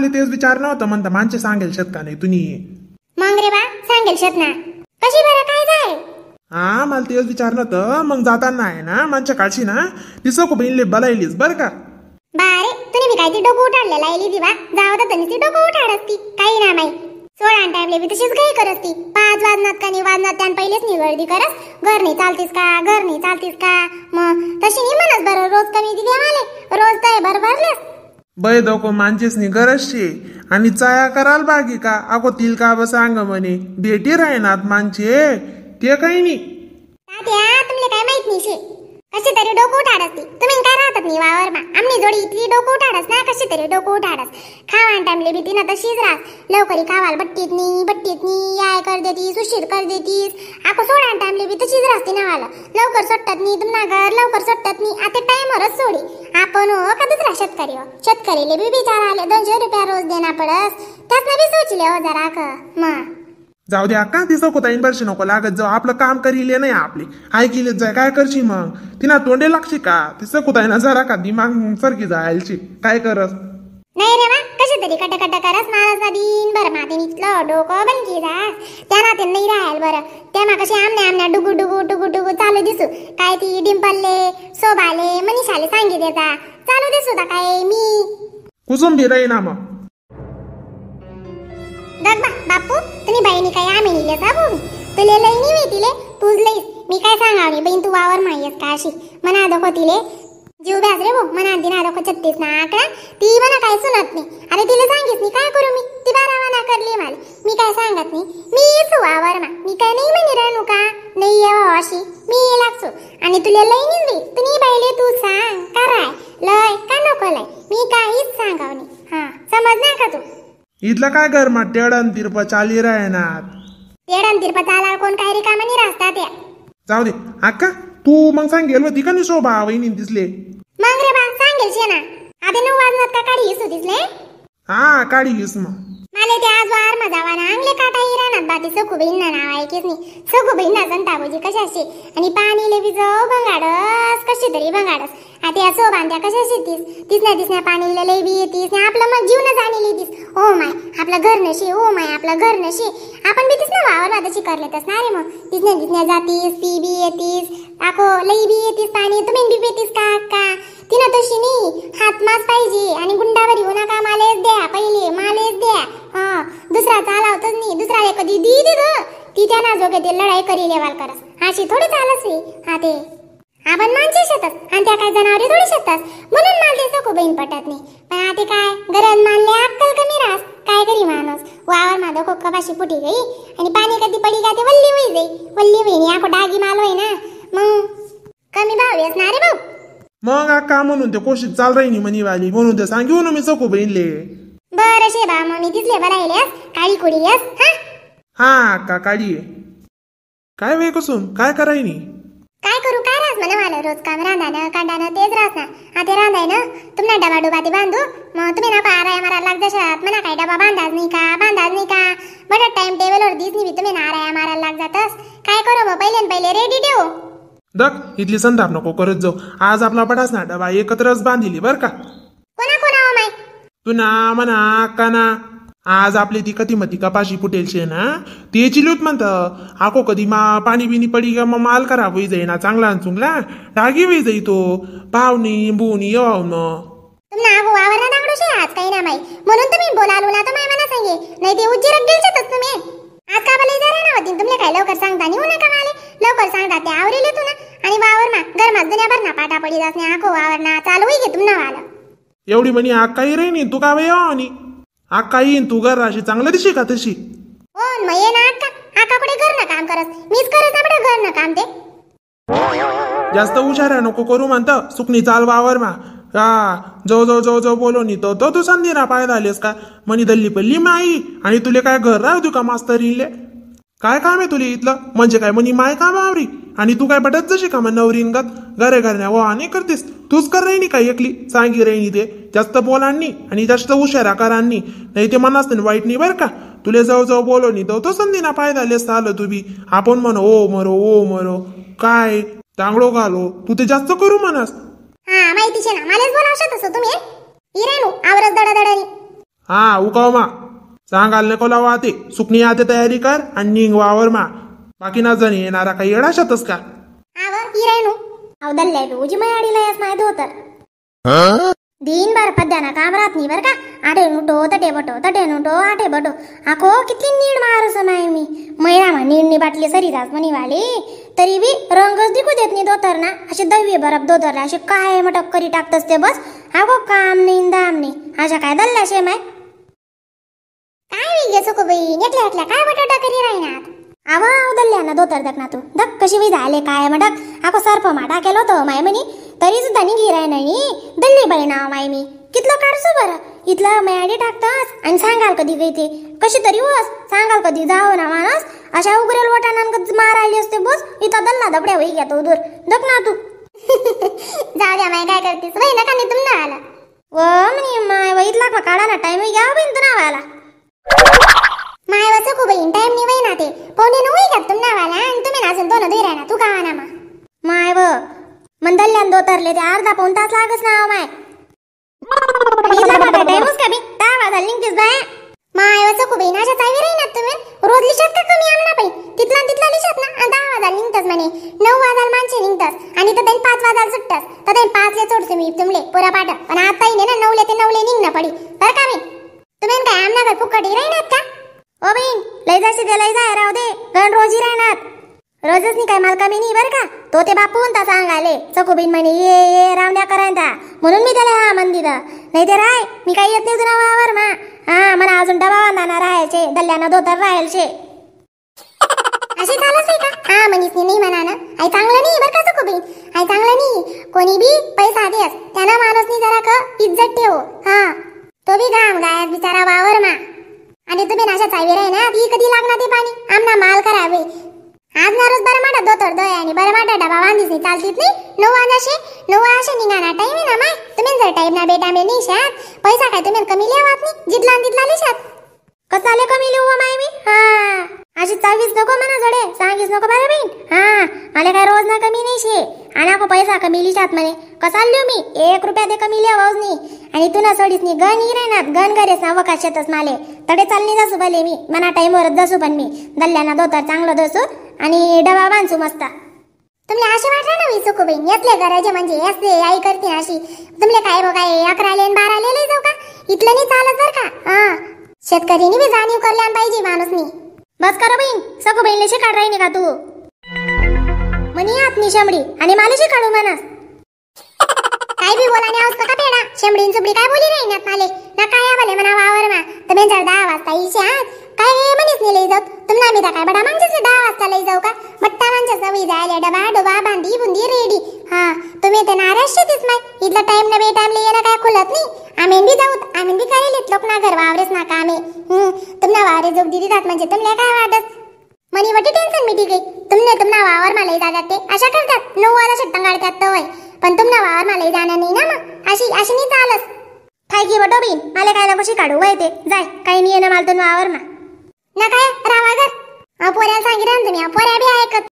मला तेच विचार नव्हतं म्हणता मानचे सांगेल शेत का नाही तुम्ही मग रे बा सांगेल शेत ना कशी बरं काय जाय हा मला तेच विचार नव्हतं मग जाताना आहे ना मानच्या काळशी ना ती सोको बहिणीले बलायलीस बरं का बारे तुम्ही मी काय ती डोकं उठाडलं लायली ती बा जाऊ तर तुम्ही ती डोकं उठाड असती काही ना माई सोळा टाइमले बी तशीच काही करत ती पाच वाजनात का नाही वाजनात त्यान पहिलेच निवडली करस घर नाही चालतीस का घर नाही चालतीस का मग तशी नाही म्हणत बरं रोज कमी दिली आम्हाला रोज तर भर भरलेस बै दोको मांचेसनी गरज आणि चाया कराल बागी का अगो तिल का बस सांग म्हणे भेटी राहणार मांचे ते काही नाही थोडी इथली डोकं उठाडस ना कशी तरी डोकं उठाडस खावान टाइमले भीती ना तशीच राहत लवकरी खावाल बट्टीत नी बट्टीत नी याय कर देतीस उशीर कर देतीस आको सोडान टाइमले बी तशीच राहते ना वाला लवकर सोडतात नी तुम नागर लवकर सोडतात नी आता टाइमवरच सोडी आपण हो, कधीच राह शेतकरी हो शेतकरीले बी बिचार आले दोनशे रुपया रोज देना पडस त्यासनं बी सोचले हो जरा क मग जाऊ द्या का ती सको ताईन बरशी नको लागत जाऊ आपलं काम करीले नाही आपली ऐकिलेच जाय काय करशी मग तिना तोंडे लागशी का ती सको ताईना जरा का दिमाग सरकी जायची काय करस नाही रे वा कशी तरी कट कट करस महाराजा दिन बर मातीन इथलं डोकं बनकी जा त्या नाते नाही राहायला बरं त्या कशी आमने आमने डुगू डुगू डुगू डुगू चालू दिसू काय ती डिंपलले शोभाले मनीषाले सांगी देता चालू दिसू दा काय मी कुसुंबी राही ना मग बापू तुनी बाईनी काय आम्ही निले साबू तुले लई नाही तिले तूच ले मी काय सांगावी रे बहीण तू वावर माहीस का अशी मना दखो तिले जीव व्याज रे भो मना दिना दखो छत्तीस ना आकडा ती म्हणा काय सुनत नाही अरे सांगित नी काय करू मी ती बारा ना करली मला मी काय सांगत नाही मीच वावर ना मी काय नाही म्हणे का नाही येवा अशी मी लागसो आणि तुला लई निंदी तुम्ही बाईले तू सांग राय लय का नको लय मी काहीच सांगावनी हा समज का तू इथलं काय कर मग टेडन तिरप चाली राहणार टेडन तिरप चालाल कोण काही रिकामं नाही रास्ता त्या जाऊ दे अक्का तू मग सांगेल होती का नाही शोभा वहिनी दिसले मग रे बा सांगेल शे ना आता नऊ वाजनात का काढी हिसू दिसले हा काढी हिस मग मला ते आज वार मजावा ना अंगले काटा हिरानात बाकी सखू बहिणना नाव आहे नाही सखू बहिणना संताबोजी कशाशी आणि पाणी लेवी जो बंगाडस कशी तरी बंगाडस आधी असो बांध्या कशा शेतीस नाही दिसण्या पाणी लई बी येतीस आपलं मग जीवनच आणली तीस ओ माय आपलं घर नशी ओ माय आपलं घर नशी आपण बी ना वावर वादाची करले तस ना रे मग तिसण्या तिसण्या जातीस ती बी येतीस आखो लई बी येतीस पाणी तुम्ही बी पेतीस का का तिनं तशी नाही हात मास पाहिजे आणि गुंडावर येऊ नका मालेच द्या पहिले मालेच द्या हा दुसरा चालावतच नाही दुसरा कधी दी ग ती त्या नाजोगे ते लढाई करी लेवाल करस अशी थोडी चालस हा ते आपण माणसे शेतस आणि त्या काय जनावरे थोडी शेतस म्हणून मानले सको बहीण पटत नाही पण आते काय गरज मानले अक्कल कमी रास काय करी माणूस वावर माधो खोक्का पाशी फुटी गई आणि पाणी कधी पडी का ते वल्ली होई जाई वल्ली होई आखो डागी माल होई ना मग कमी भाव येस ना रे भाऊ मग अक्का म्हणून ते कोशिश चाल राहिनी म्हणी वाली म्हणून ते सांगू ना मी सको बहीणले बरं शे बा मी दिसले बरं येस काळी कुडी येस हा हा अक्का काळी काय वेळ कसून काय करायनी करू काय रास म्हणा रोज काम कांडा ना तेच रास ना आता रांधाय ना तुम्ही डबा डुबा ती बांधू मग तुम्ही ना पाराय मारा लाग जशात म्हणा काय डबा बांधाज नाही का बांधाज नाही का बट टाइम टेबल टेबलवर दिस नाही तुम्ही ना आराया मारायला लाग जातस काय करू मग पहिले पहिले रेडी देव दक इथली संधार नको करत जाऊ आज आपला पटास ना डबा एकत्रच बांधिली बर का कोणा कोणा हो माय तू ना म्हणा का आज आपली ती कधी मती कपाशी फुटेल ना ते चिलूत म्हणत आको कधी मा पाणी बिनी पडी का मग माल खराब होई ना चांगला अन चुंगला डागी होई जाई तो पाहुणी बोनी येऊन तुम्हाला आहो वावरना दाखडू शे आज काय ना माई म्हणून तुम्ही बोलालो ना तर माय मना सांगे नाही ते उज्जीरक गेलचेतच तुम्ही आज का बले जरा ना होती तुमले काय लवकर सांगता नाही होणार का माले लवकर सांगता ते आवरेले तू आणि वावर ना घर मत दुनिया भर ना पाटा पडी जास नाही आखो वावर ना चालू होई घे तुम्हाला वाला एवढी म्हणी आग काही रे नाही तू का वय आणि आका येईन तू घर अशी चांगलं दिशी का तशी हो ये ना काम मीच काम जास्त हुशाऱ्या नको करू म्हणत सुकणी चाल वावर मा का जो जो जो जो बोलो नी तो तो तू संधी ना पाय झालीस का म्हणी दल्ली पल्ली माई आणि तुले काय घर राहू तू का इले काय काम आहे तुले इथलं म्हणजे काय म्हणी माय काम आवरी आणि तू काय बटत जशी का मग नवरीन गत घरे घरण्या वा आणि करतेस तूच कर राहिनी काय एकली चांगली राहिनी ते जास्त बोलांनी आणि जास्त हुशार करांनी नाही ते नाही वाईट नाही बरं का तुले जाऊ जाऊ बोलो नि तो संधी ना फायदा लेस आलं तुम्ही आपण म्हण ओ मरो ओ मरो काय तांगडो घालो तू ते जास्त करू म्हणास हा माहिती तुम्ही हा उकाव मा सांगाल नको लावा ते सुकणी आते तयारी कर आणि निंग वावर मा बाकी ना जण येणारा काही येडाशातच का आवर అవదల్లే రోజు మా ఆడిలా వేసిన ఐదు అవుతారు दिन भर पद्याना काम राहत नाही बरं का आटे उठो तटे बटो तटे उठो आटे बटो आखो किती नीड मारस नाही मी मैरा मा नीडनी बाटली सरी जास मनी वाली तरी भी रंगस दिकू देत नाही दोतर ना असे दवी बरब दोतरला असे काय मटक करी टाकतस ते बस अगो काम नाही दाम नाही आशा काय दल्ल्या शे माय काय नाही गे सुको बाई नेटल्या नेटल्या काय बटाटा करी राहिनात आवा ना दो तर ना तू दक कशी बी झाले काय मडक आको सर्प माटा केलो तो माय मनी तरी सुद्धा निघी गिराय नाही दल्ली बहिणा ना माय मी कितलं काढसो बरं इथलं मयाडी टाकतास आणि सांगाल कधी गईते ते कशी तरी होस सांगाल कधी जाव ना माणस अशा उघडेल वटाणांक मार आली असते बस इथं दल्ला दबड्या होई घ्या तो दूर दक ना तू जा द्या माय काय करतेस बहिणा ना का नाही ना आला व म्हणे माय वहीत लागला काढा ना टाईम घ्या बहीण तू नावाला माय वसं खूप येईन टाइम ना ते आणि तुम्ही नाजून दोन दुई राहणार तू कावा ना माय व मंदल्यान दोतरले ते अर्धा तास लागच ना माय दहा तुम्ही रोज का कमी तिथला तिथला लिशात ना दहा निघतात म्हणे नऊ माणसे आणि पाच वाजायला सुटतात तर पाचले सोडते मी तुमले पुरा पाठ पण आता येणे ना ते नऊले निघणं पडी बरं तुम्ही काय आमना ओ बहीण लय जाशी दे लय जाय राव दे गण रोजी राहणार रोजच नाही काय मालका मी नाही बरं का तो ते बापून ता सांगाले चकोबीन म्हणे ये ये रावण्या करायला म्हणून मी त्याला हा मन दिलं नाही ते राय मी काही येत नाही तुला वावर मा हा मला अजून डबा बांधाना राहायचे दल्ल्यानं धोतर राहायचे असे झालंच का हा मनीस नाही म्हणा ना आई चांगलं नाही बरं का चकोबीन आई चांगलं नाही कोणी बी पैसा देस त्याना माणूस नाही जरा क काय तुम्ही कमी लिहा आपली जितला आणि तिथला कसं कमी लिहू माय मी हां अशी चावीस नको मना जोडे सांगिस नको बरं बहीण हां आले काय रोज ना कमी नाही शे आणि को पैसा कमी लिशात मने कसा लिहू मी एक रुपया ते कमी लिहा वाज आणि तू ना सोडीस नाही गण ही रेनात गन करेस ना माले तडे चालणी जासु भले मी मना टाईमवरच जासू पण मी दल्ल्याना दोतर चांगलं दसू आणि डबा बांधसू मस्त तुम्ही असे वाटलं ना मी बाई यातले गरज म्हणजे असले आई करते अशी तुमले काय बघा अकरा आणि बाराले लई जाऊ का इथलं नाही चालत जर का हा शेतकरीने बी जाणीव करल्यान पाहिजे माणूसनी बस बाई बहीण सगू बहिणीला काढ राही का तू म्हणे आत नि आणि मला काढू मना काय बी बोला नाही का पेडा शंभरीन सुबडी काय बोली नाही ना माले ना काय आवाले म्हणा वावर ना तर जर दहा वाजता इशे काय रे मनीस ने लई जाऊ तुमना आम्ही काय बडा मांजस दहा वाजता लई जाऊ का बट्टा मांजस वी जायले डबा डोबा बांधी बुंदी रेडी हा तुम्ही ते नाराज शेतीस माय इथला टाइम न बे टाइम ले येणं काय खुलत नाही आम्ही बी जाऊत आम्ही बी काय लेत लोक ना घर वावरेस ना कामे तुमना वावरे जोग दीदी जात म्हणजे तुमले काय वाटत मनी वटी टेन्शन मिटी गई तुमने तुमना वावर मला जातात ते अशा करतात नऊ वाला शट्टं काढतात तर पण तुमना वावर मा मला जाणार नाही ना मग अशी अशी नाही चालत काय की बटोबी मला काय नको काढू वय ते जाय काही नाही येणं मालतून वावर ना नका काय रावागर पोऱ्याला सांगितलं तुम्ही पोऱ्या बी ऐकत